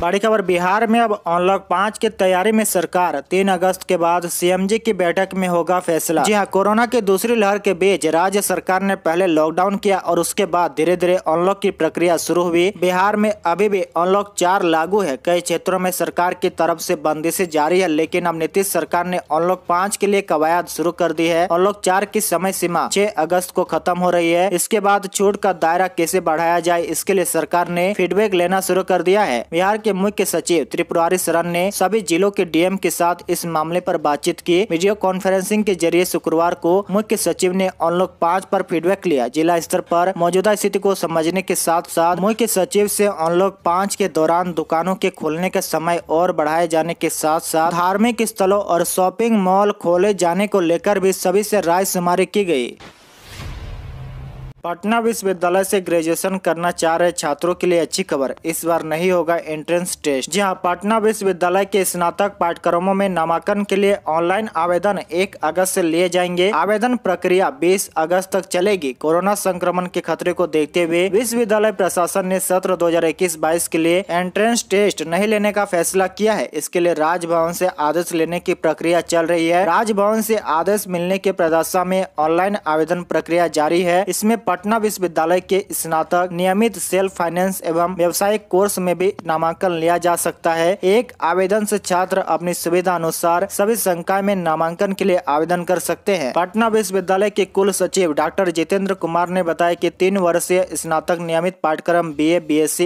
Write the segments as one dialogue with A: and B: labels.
A: बड़ी खबर बिहार में अब अनलॉक पाँच की तैयारी में सरकार तीन अगस्त के बाद सीएमजी की बैठक में होगा फैसला जी हाँ कोरोना के दूसरी लहर के बीच राज्य सरकार ने पहले लॉकडाउन किया और उसके बाद धीरे धीरे अनलॉक की प्रक्रिया शुरू हुई बिहार में अभी भी अनलॉक चार लागू है कई क्षेत्रों में सरकार की तरफ ऐसी बंदिशें जारी है लेकिन अब नीतीश सरकार ने अनलॉक पाँच के लिए कवायद शुरू कर दी है अनलॉक चार की समय सीमा छह अगस्त को खत्म हो रही है इसके बाद छूट का दायरा कैसे बढ़ाया जाए इसके लिए सरकार ने फीडबैक लेना शुरू कर दिया है बिहार के मुख्य सचिव त्रिपुरारी शरण ने सभी जिलों के डीएम के साथ इस मामले पर बातचीत की वीडियो कॉन्फ्रेंसिंग के जरिए शुक्रवार को मुख्य सचिव ने अनलॉक पाँच पर फीडबैक लिया जिला स्तर पर मौजूदा स्थिति को समझने के साथ साथ मुख्य सचिव से अनलॉक पाँच के दौरान दुकानों के खोलने का समय और बढ़ाए जाने के साथ साथ धार्मिक स्थलों और शॉपिंग मॉल खोले जाने को लेकर भी सभी ऐसी राय शुमारी की गयी पटना विश्वविद्यालय से ग्रेजुएशन करना चाह रहे छात्रों के लिए अच्छी खबर इस बार नहीं होगा एंट्रेंस टेस्ट जी हाँ पटना विश्वविद्यालय के स्नातक पाठ्यक्रमों में नामांकन के लिए ऑनलाइन आवेदन 1 अगस्त से लिए जाएंगे आवेदन प्रक्रिया 20 अगस्त तक चलेगी कोरोना संक्रमण के खतरे को देखते हुए विश्वविद्यालय प्रशासन ने सत्र दो हजार के लिए एंट्रेंस टेस्ट नहीं लेने का फैसला किया है इसके लिए राजभवन ऐसी आदेश लेने की प्रक्रिया चल रही है राजभवन ऐसी आदेश मिलने के प्रदशा में ऑनलाइन आवेदन प्रक्रिया जारी है इसमें पटना विश्वविद्यालय के स्नातक नियमित सेल्फ फाइनेंस एवं व्यवसायिक कोर्स में भी नामांकन लिया जा सकता है एक आवेदन से छात्र अपनी सुविधा अनुसार सभी संकाय में नामांकन के लिए आवेदन कर सकते हैं पटना विश्वविद्यालय के कुल सचिव डॉक्टर जितेंद्र कुमार ने बताया की तीन वर्षीय स्नातक नियमित पाठ्यक्रम बी ए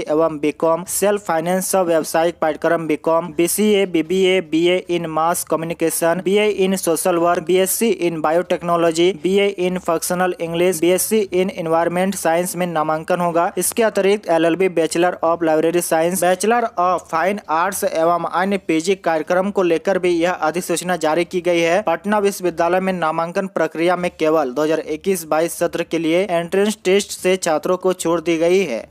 A: एवं बी सेल्फ फाइनेंस सह व्यावसायिक पाठ्यक्रम B B B com C A B A B A in mass communication B A in social work B S C in biotechnology A in functional English B S C in environment science में नामांकन होगा इसके अतिरिक्त L bachelor of library science bachelor of fine arts एवं अन्य PG कार्यक्रम को लेकर भी यह अधिसूचना जारी की गई है पटना विश्वविद्यालय में नामांकन प्रक्रिया में केवल 2021-22 सत्र के लिए एंट्रेंस टेस्ट से छात्रों को छोड़ दी गई है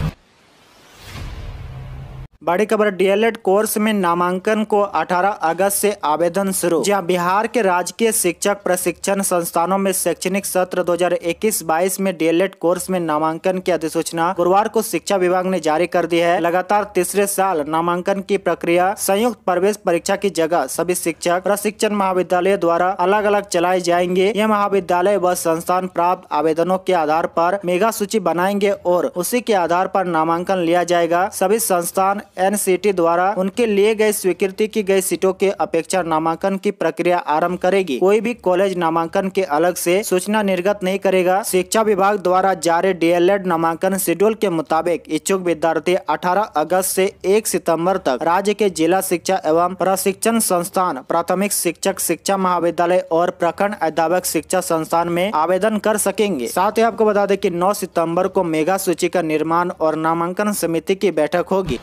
A: बड़ी खबर डीएलएड कोर्स में नामांकन को 18 अगस्त से आवेदन शुरू जहां बिहार के राजकीय शिक्षक प्रशिक्षण संस्थानों में शैक्षणिक सत्र 2021-22 में डीएलएड कोर्स में नामांकन की अधिसूचना गुरुवार को शिक्षा विभाग ने जारी कर दी है लगातार तीसरे साल नामांकन की प्रक्रिया संयुक्त प्रवेश परीक्षा की जगह सभी शिक्षक प्रशिक्षण महाविद्यालय द्वारा अलग अलग चलाए जाएंगे यह महाविद्यालय व संस्थान प्राप्त आवेदनों के आधार आरोप मेगा सूची बनाएंगे और उसी के आधार आरोप नामांकन लिया जाएगा सभी संस्थान एनसीटी द्वारा उनके लिए गए स्वीकृति की गई सीटों के अपेक्षा नामांकन की प्रक्रिया आरंभ करेगी कोई भी कॉलेज नामांकन के अलग से सूचना निर्गत नहीं करेगा शिक्षा विभाग द्वारा जारी डीएलएड नामांकन शेड्यूल के मुताबिक इच्छुक विद्यार्थी अठारह अगस्त ऐसी एक सितम्बर तक राज्य के जिला शिक्षा एवं प्रशिक्षण संस्थान प्राथमिक शिक्षक शिक्षा महाविद्यालय और प्रखंड अध्यापक शिक्षा संस्थान में आवेदन कर सकेंगे साथ ही आपको बता दें कि 9 सितंबर को मेगा सूची का निर्माण और नामांकन समिति की बैठक होगी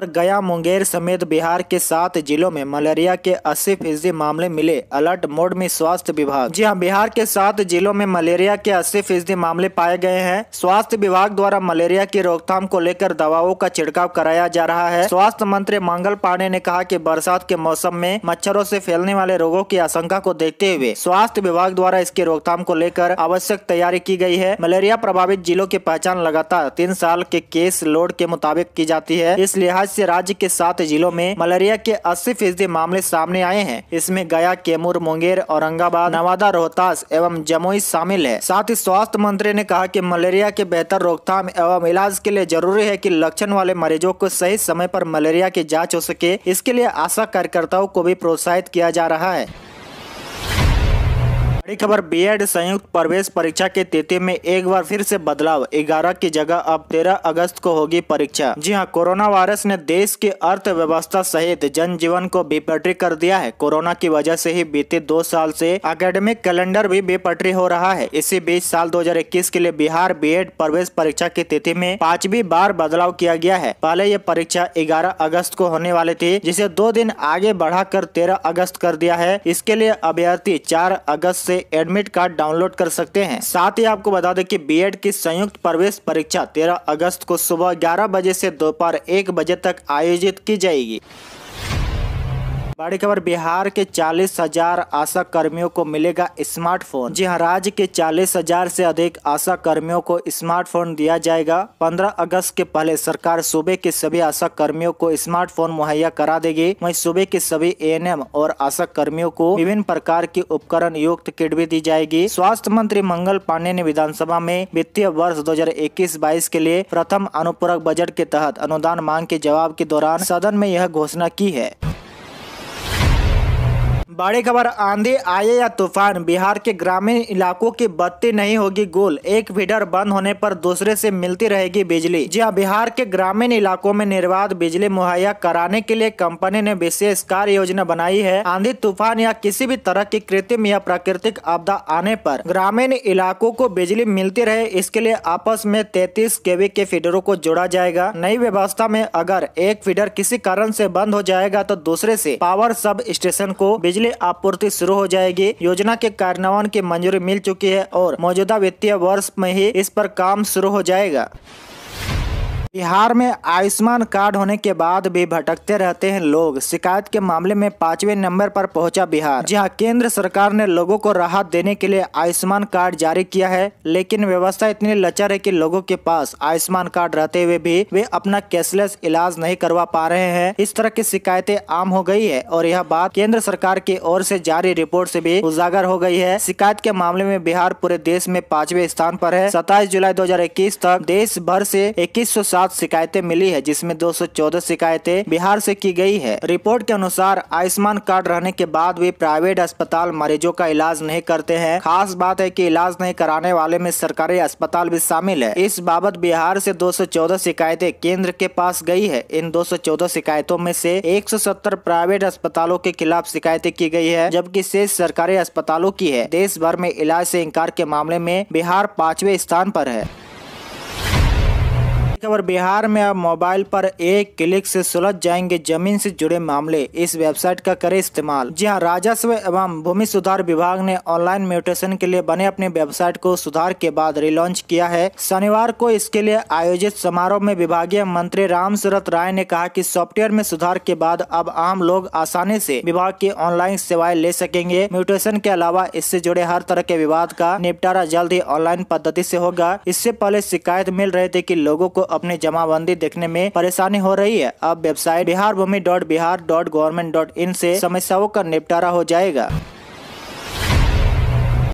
A: पर गया मुंगेर समेत बिहार के सात जिलों में मलेरिया के अस्सी फीसदी मामले मिले अलर्ट मोड में स्वास्थ्य विभाग जी हाँ बिहार के सात जिलों में मलेरिया के अस्सी फीसदी मामले पाए गए हैं स्वास्थ्य विभाग द्वारा मलेरिया की रोकथाम को लेकर दवाओं का छिड़काव कराया जा रहा है स्वास्थ्य मंत्री मंगल पांडे ने कहा की बरसात के मौसम में मच्छरों ऐसी फैलने वाले रोगों की आशंका को देखते हुए स्वास्थ्य विभाग द्वारा इसकी रोकथाम को लेकर आवश्यक तैयारी की गयी है मलेरिया प्रभावित जिलों की पहचान लगातार तीन साल के केस लोड के मुताबिक की जाती है इस लिहाज आज से राज्य के सात जिलों में मलेरिया के अस्सी फीसदी मामले सामने आए हैं इसमें गया कैमूर मुंगेर औरंगाबाद नवादा रोहतास एवं जमुई शामिल है साथ ही स्वास्थ्य मंत्री ने कहा की मलेरिया के बेहतर रोकथाम एवं इलाज के लिए जरूरी है की लक्षण वाले मरीजों को सही समय पर मलेरिया की जाँच हो सके इसके लिए आशा कार्यकर्ताओं को भी प्रोत्साहित किया जा रहा है बड़ी खबर बीएड संयुक्त प्रवेश परीक्षा के तिथि में एक बार फिर से बदलाव 11 की जगह अब 13 अगस्त को होगी परीक्षा जी हां कोरोना वायरस ने देश की अर्थव्यवस्था सहित जनजीवन को बेपटरी कर दिया है कोरोना की वजह से ही बीते दो साल से अकेडमिक कैलेंडर भी बेपटरी हो रहा है इसी बीच साल दो के लिए बिहार बी प्रवेश परीक्षा की तिथि में पांचवी बार बदलाव किया गया है पहले ये परीक्षा ग्यारह अगस्त को होने वाली थी जिसे दो दिन आगे बढ़ाकर तेरह अगस्त कर दिया है इसके लिए अभ्यर्थी चार अगस्त से एडमिट कार्ड डाउनलोड कर सकते हैं साथ ही आपको बता दें कि बीएड की संयुक्त प्रवेश परीक्षा 13 अगस्त को सुबह 11 बजे से दोपहर 1 बजे तक आयोजित की जाएगी बड़ी खबर बिहार के चालीस हजार आशा कर्मियों को मिलेगा स्मार्टफोन जी हाँ राज्य के चालीस हजार से अधिक आशा कर्मियों को स्मार्टफोन दिया जाएगा पंद्रह अगस्त के पहले सरकार सूबे के सभी आशा कर्मियों को स्मार्टफोन मुहैया करा देगी वही सूबे के सभी एएनएम और आशा कर्मियों को विभिन्न प्रकार के उपकरण युक्त किट भी दी जाएगी स्वास्थ्य मंत्री मंगल पांडे ने विधानसभा में वित्तीय वर्ष दो हजार के लिए प्रथम अनुपूरक बजट के तहत अनुदान मांग के जवाब के दौरान सदन में यह घोषणा की है बड़ी खबर आंधी आए या तूफान बिहार के ग्रामीण इलाकों की बत्ती नहीं होगी गोल एक फीडर बंद होने पर दूसरे से मिलती रहेगी बिजली जी हाँ बिहार के ग्रामीण इलाकों में निर्बाध बिजली मुहैया कराने के लिए कंपनी ने विशेष कार्य योजना बनाई है आंधी तूफान या किसी भी तरह की कृत्रिम या प्राकृतिक आपदा आने आरोप ग्रामीण इलाकों को बिजली मिलती रहे इसके लिए आपस में तैतीस केवी के फीडरों को जोड़ा जाएगा नई व्यवस्था में अगर एक फीडर किसी कारण ऐसी बंद हो जाएगा तो दूसरे ऐसी पावर सब स्टेशन को बिजली बिजली आपूर्ति शुरू हो जाएगी योजना के कार्यान्वयन की मंजूरी मिल चुकी है और मौजूदा वित्तीय वर्ष में ही इस पर काम शुरू हो जाएगा बिहार में आयुष्मान कार्ड होने के बाद भी भटकते रहते हैं लोग शिकायत के मामले में पांचवें नंबर पर पहुंचा बिहार जहां केंद्र सरकार ने लोगों को राहत देने के लिए आयुष्मान कार्ड जारी किया है लेकिन व्यवस्था इतनी लचर है कि लोगों के पास आयुष्मान कार्ड रहते हुए भी वे अपना कैशलेस इलाज नहीं करवा पा रहे हैं इस तरह की शिकायतें आम हो गई है और यह बात केंद्र सरकार की ओर ऐसी जारी रिपोर्ट ऐसी भी उजागर हो गयी है शिकायत के मामले में बिहार पूरे देश में पाँचवे स्थान पर है सताईस जुलाई दो तक देश भर ऐसी इक्कीस सात शिकायतें मिली है जिसमें 214 शिकायतें बिहार से की गई है रिपोर्ट के अनुसार आयुष्मान कार्ड रहने के बाद भी प्राइवेट अस्पताल मरीजों का इलाज नहीं करते हैं खास बात है कि इलाज नहीं कराने वाले में सरकारी अस्पताल भी शामिल है इस बाबत बिहार से 214 शिकायतें केंद्र के पास गई है इन 214 शिकायतों में से 170 प्राइवेट अस्पतालों के खिलाफ शिकायतें की गई है जबकि शेष सरकारी अस्पतालों की है देश भर में इलाज से इंकार के मामले में बिहार पांचवे स्थान पर है खबर बिहार में अब मोबाइल पर एक क्लिक से सुलझ जाएंगे जमीन से जुड़े मामले इस वेबसाइट का करें इस्तेमाल जी हाँ राजस्व एवं भूमि सुधार विभाग ने ऑनलाइन म्यूटेशन के लिए बने अपने वेबसाइट को सुधार के बाद रिलॉन्च किया है शनिवार को इसके लिए आयोजित समारोह में विभागीय मंत्री राम राय ने कहा की सॉफ्टवेयर में सुधार के बाद अब आम लोग आसानी ऐसी विभाग की ऑनलाइन सेवाएं ले सकेंगे म्यूटेशन के अलावा इससे जुड़े हर तरह के विवाद का निपटारा जल्द ही ऑनलाइन पद्धति ऐसी होगा इससे पहले शिकायत मिल रहे थे की लोगो को अपनी जमाबंदी देखने में परेशानी हो रही है अब website Bihar Bhumi dot Bihar dot government dot in ऐसी समस्याओं का निपटारा हो जाएगा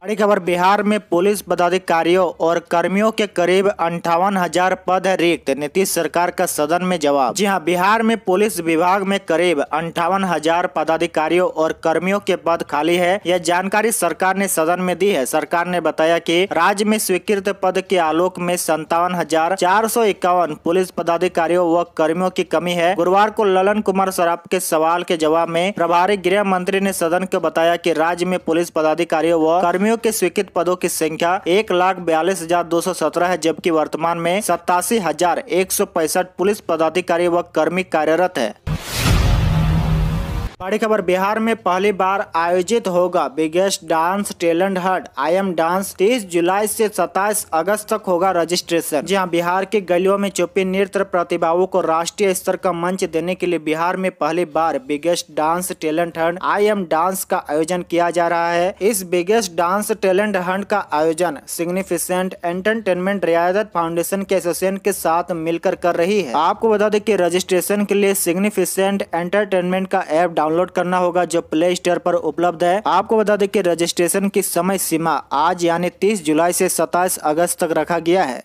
A: बड़ी खबर बिहार में पुलिस पदाधिकारियों और कर्मियों के करीब अंठावन हजार पद है रिक्त नीतीश सरकार का सदन में जवाब जी हां बिहार में पुलिस विभाग में करीब अंठावन हजार पदाधिकारियों और कर्मियों के पद खाली है यह जानकारी सरकार ने सदन में दी है सरकार ने बताया कि राज्य में स्वीकृत पद के आलोक में संतावन हजार चार सौ इक्यावन पुलिस पदाधिकारियों व कर्मियों की कमी है गुरुवार को ललन कुमार शराब के सवाल के जवाब में प्रभारी गृह मंत्री ने सदन को बताया की राज्य में पुलिस पदाधिकारियों व कर्मियों कर्मियों के स्वीकृत पदों की संख्या एक लाख बयालीस हजार दो सौ सत्रह है जबकि वर्तमान में सत्तासी हजार एक सौ पैंसठ पुलिस पदाधिकारी व कर्मी कार्यरत है बड़ी खबर बिहार में पहली बार आयोजित होगा बिगेस्ट डांस टैलेंट हट आई एम डांस 30 जुलाई से 27 अगस्त तक होगा रजिस्ट्रेशन जहां बिहार के गलियों में छुपी नृत्य प्रतिभाओं को राष्ट्रीय स्तर का मंच देने के लिए बिहार में पहली बार biggest dance talent hunt I am dance का आयोजन किया जा रहा है इस बिगेस्ट डांस टैलेंट हंड का आयोजन सिग्निफिसेंट एंटरटेनमेंट रियायत फाउंडेशन के एसोसिएशन के साथ मिलकर कर रही है आपको बता दें की रजिस्ट्रेशन के लिए सिग्निफिसेंट एंटरटेनमेंट का एप डाउनलोड डाउनलोड करना होगा जो प्ले स्टोर पर उपलब्ध है आपको बता दें कि रजिस्ट्रेशन की समय सीमा आज यानी 30 जुलाई से 27 अगस्त तक रखा गया है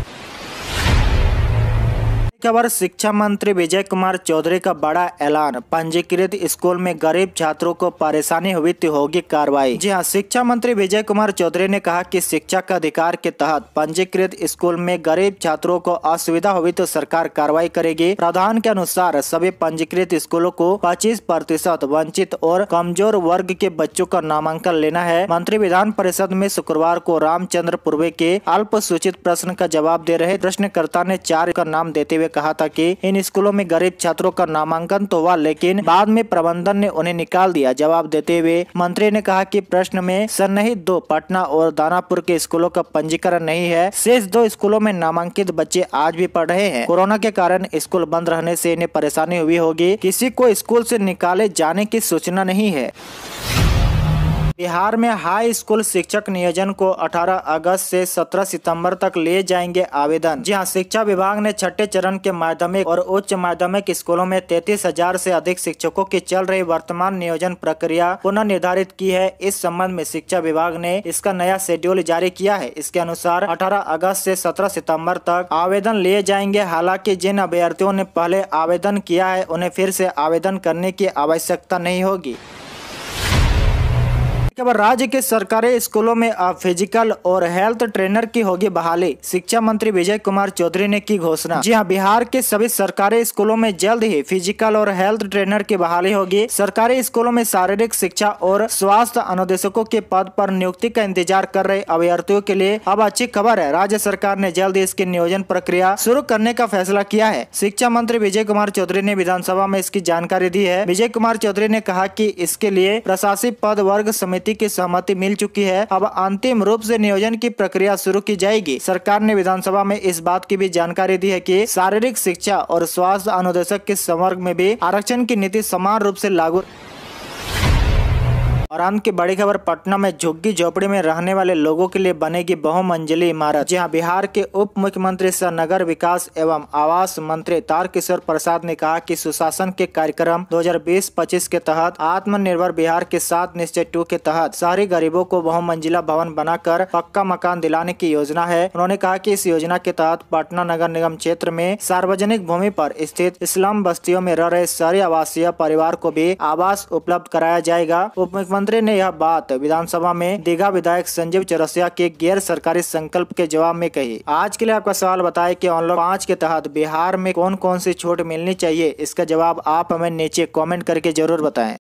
A: खबर शिक्षा मंत्री विजय कुमार चौधरी का बड़ा ऐलान पंजीकृत स्कूल में गरीब छात्रों को परेशानी हुई तो होगी कार्रवाई जी हाँ शिक्षा मंत्री विजय कुमार चौधरी ने कहा कि शिक्षा का अधिकार के तहत पंजीकृत स्कूल में गरीब छात्रों को असुविधा हुई तो सरकार कार्रवाई करेगी प्रावधान के अनुसार सभी पंजीकृत स्कूलों को पच्चीस प्रतिशत वंचित और कमजोर वर्ग के बच्चों का नामांकन लेना है मंत्री विधान परिषद में शुक्रवार को रामचंद्र पूर्वे के अल्प सूचित प्रश्न का जवाब दे रहे प्रश्नकर्ता ने चार का नाम देते हुए कहा था कि इन स्कूलों में गरीब छात्रों का नामांकन तो हुआ लेकिन बाद में प्रबंधन ने उन्हें निकाल दिया जवाब देते हुए मंत्री ने कहा कि प्रश्न में सन्नहित दो पटना और दानापुर के स्कूलों का पंजीकरण नहीं है शेष दो स्कूलों में नामांकित बच्चे आज भी पढ़ रहे हैं कोरोना के कारण स्कूल बंद रहने ऐसी इन्हें परेशानी हुई होगी किसी को स्कूल ऐसी निकाले जाने की सूचना नहीं है बिहार में हाई स्कूल शिक्षक नियोजन को 18 अगस्त से 17 सितंबर तक लिए जाएंगे आवेदन जी हाँ शिक्षा विभाग ने छठे चरण के माध्यमिक और उच्च माध्यमिक स्कूलों में तैतीस हजार ऐसी अधिक शिक्षकों की चल रही वर्तमान नियोजन प्रक्रिया पुनः निर्धारित की है इस संबंध में शिक्षा विभाग ने इसका नया शेड्यूल जारी किया है इसके अनुसार अठारह अगस्त ऐसी सत्रह सितम्बर तक आवेदन लिए जाएंगे हालाँकि जिन अभ्यर्थियों ने पहले आवेदन किया है उन्हें फिर ऐसी आवेदन करने की आवश्यकता नहीं होगी खबर राज्य के सरकारी स्कूलों में अब फिजिकल और हेल्थ ट्रेनर की होगी बहाली शिक्षा मंत्री विजय कुमार चौधरी ने की घोषणा जी हां बिहार के सभी सरकारी स्कूलों में जल्द ही फिजिकल और हेल्थ ट्रेनर की बहाली होगी सरकारी स्कूलों में शारीरिक शिक्षा और स्वास्थ्य अनुदेशकों के पद पर नियुक्ति का इंतजार कर रहे अभ्यर्थियों के लिए अब अच्छी खबर है राज्य सरकार ने जल्द इसकी नियोजन प्रक्रिया शुरू करने का फैसला किया है शिक्षा मंत्री विजय कुमार चौधरी ने विधानसभा में इसकी जानकारी दी है विजय कुमार चौधरी ने कहा की इसके लिए प्रशासित पद वर्ग समिति समिति की सहमति मिल चुकी है अब अंतिम रूप से नियोजन की प्रक्रिया शुरू की जाएगी सरकार ने विधानसभा में इस बात की भी जानकारी दी है कि शारीरिक शिक्षा और स्वास्थ्य अनुदेशक के संवर्ग में भी आरक्षण की नीति समान रूप से लागू और अंत की बड़ी खबर पटना में झुग्गी झोपड़ी में रहने वाले लोगों के लिए बनेगी बहुमंजिली इमारत जहां बिहार के उप मुख्यमंत्री सह नगर विकास एवं आवास मंत्री तारकिशोर प्रसाद ने कहा कि सुशासन के कार्यक्रम 2020-25 के तहत आत्मनिर्भर बिहार के साथ निश्चय टू के तहत शहरी गरीबों को बहुमंजिला भवन बनाकर पक्का मकान दिलाने की योजना है उन्होंने कहा की इस योजना के तहत पटना नगर निगम क्षेत्र में सार्वजनिक भूमि पर स्थित इस्लाम बस्तियों में रह रहे शहरी आवासीय परिवार को भी आवास उपलब्ध कराया जाएगा उप मुख्यमंत्री ने यह बात विधानसभा में दीघा विधायक संजीव चौरसिया के गैर सरकारी संकल्प के जवाब में कही आज के लिए आपका सवाल बताए की ऑनलाइन पाँच के तहत बिहार में कौन कौन सी छूट मिलनी चाहिए इसका जवाब आप हमें नीचे कॉमेंट करके जरूर बताए